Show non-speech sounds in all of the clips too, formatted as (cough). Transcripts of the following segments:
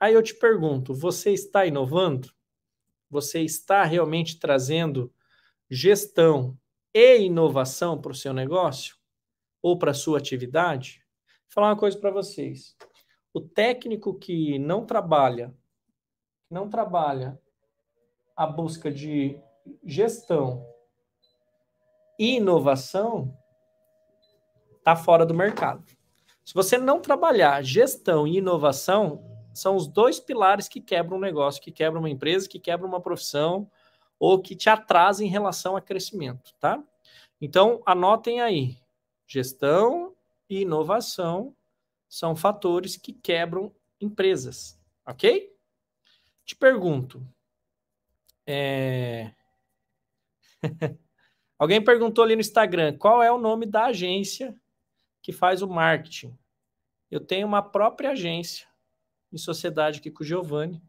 Aí eu te pergunto: você está inovando? Você está realmente trazendo gestão e inovação para o seu negócio ou para a sua atividade? Vou falar uma coisa para vocês. O técnico que não trabalha, não trabalha a busca de gestão e inovação, está fora do mercado. Se você não trabalhar gestão e inovação, são os dois pilares que quebram um negócio, que quebram uma empresa, que quebram uma profissão ou que te atrasam em relação a crescimento, tá? Então, anotem aí. Gestão e inovação são fatores que quebram empresas, ok? Te pergunto. É... (laughs) Alguém perguntou ali no Instagram qual é o nome da agência que faz o marketing. Eu tenho uma própria agência em sociedade aqui com o Giovanni.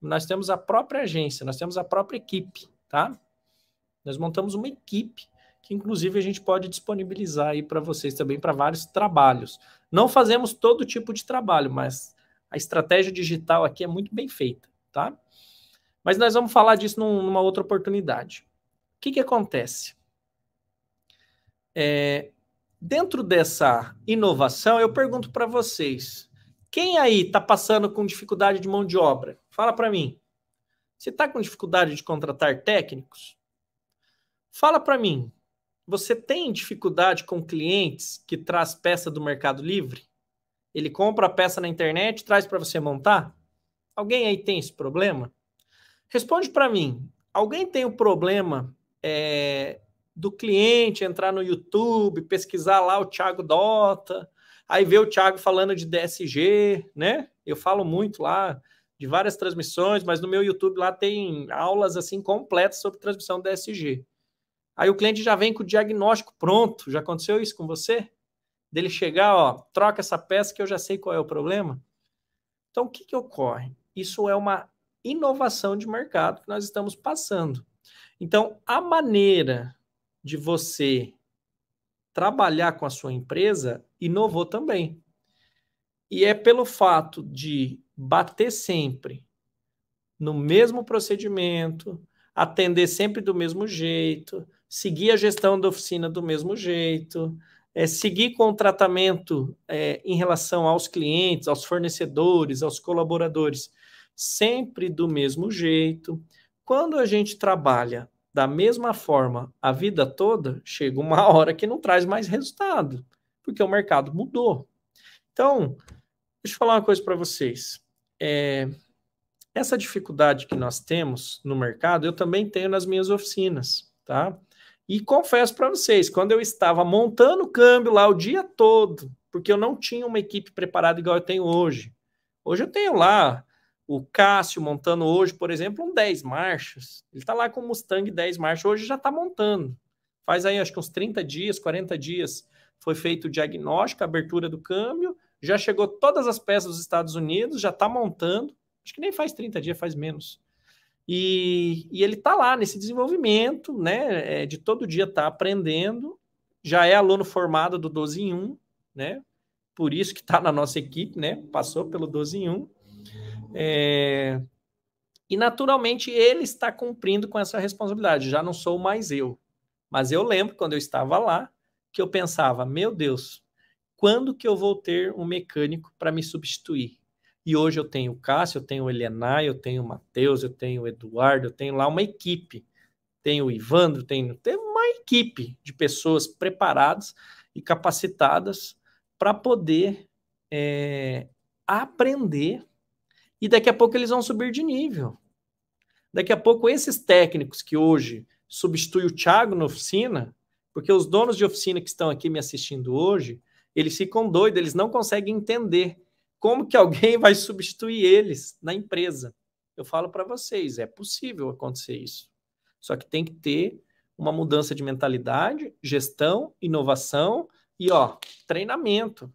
Nós temos a própria agência, nós temos a própria equipe, tá? Nós montamos uma equipe que, inclusive, a gente pode disponibilizar aí para vocês também para vários trabalhos. Não fazemos todo tipo de trabalho, mas a estratégia digital aqui é muito bem feita, tá? Mas nós vamos falar disso numa outra oportunidade. O que, que acontece? É, dentro dessa inovação, eu pergunto para vocês: quem aí está passando com dificuldade de mão de obra? Fala para mim. Você está com dificuldade de contratar técnicos? Fala para mim. Você tem dificuldade com clientes que traz peça do Mercado Livre? Ele compra a peça na internet, traz para você montar? Alguém aí tem esse problema? Responde para mim. Alguém tem o problema é, do cliente entrar no YouTube, pesquisar lá o Thiago Dota? Aí vê o Thiago falando de DSG, né? Eu falo muito lá de várias transmissões, mas no meu YouTube lá tem aulas assim completas sobre transmissão DSG. Aí o cliente já vem com o diagnóstico pronto. Já aconteceu isso com você? Dele chegar, ó, troca essa peça que eu já sei qual é o problema. Então, o que, que ocorre? Isso é uma inovação de mercado que nós estamos passando. Então, a maneira de você trabalhar com a sua empresa inovou também. E é pelo fato de bater sempre no mesmo procedimento, atender sempre do mesmo jeito, seguir a gestão da oficina do mesmo jeito, é, seguir com o tratamento é, em relação aos clientes, aos fornecedores, aos colaboradores, sempre do mesmo jeito. Quando a gente trabalha da mesma forma a vida toda, chega uma (laughs) hora que não traz mais resultado, porque o mercado mudou. Então, deixa eu falar uma coisa para vocês. É, essa dificuldade que nós temos no mercado, eu também tenho nas minhas oficinas, tá? E confesso para vocês, quando eu estava montando o câmbio lá o dia todo, porque eu não tinha uma equipe preparada igual eu tenho hoje. Hoje eu tenho lá o Cássio montando hoje, por exemplo, um 10 marchas. Ele está lá com o Mustang 10 marchas, hoje já está montando. Faz aí, acho que uns 30 dias, 40 dias, foi feito o diagnóstico, a abertura do câmbio, já chegou todas as peças dos Estados Unidos, já está montando. Acho que nem faz 30 dias, faz menos. E, e ele está lá nesse desenvolvimento, né? É, de todo dia está aprendendo. Já é aluno formado do 12 em 1, né? Por isso que está na nossa equipe, né? Passou pelo 12 em 1 é, e naturalmente ele está cumprindo com essa responsabilidade. Já não sou mais eu. Mas eu lembro quando eu estava lá que eu pensava: meu Deus, quando que eu vou ter um mecânico para me substituir? E hoje eu tenho o Cássio, eu tenho o Elenar, eu tenho o Matheus, eu tenho o Eduardo, eu tenho lá uma equipe. Tenho o Ivandro, tenho, tenho uma equipe de pessoas preparadas e capacitadas para poder é, aprender e daqui a pouco eles vão subir de nível. Daqui a pouco esses técnicos que hoje substituem o Thiago na oficina, porque os donos de oficina que estão aqui me assistindo hoje, eles ficam doidos, eles não conseguem entender como que alguém (laughs) vai substituir eles na empresa. Eu falo para vocês, é possível acontecer isso. Só que tem que ter uma mudança de mentalidade, gestão, inovação e ó, treinamento.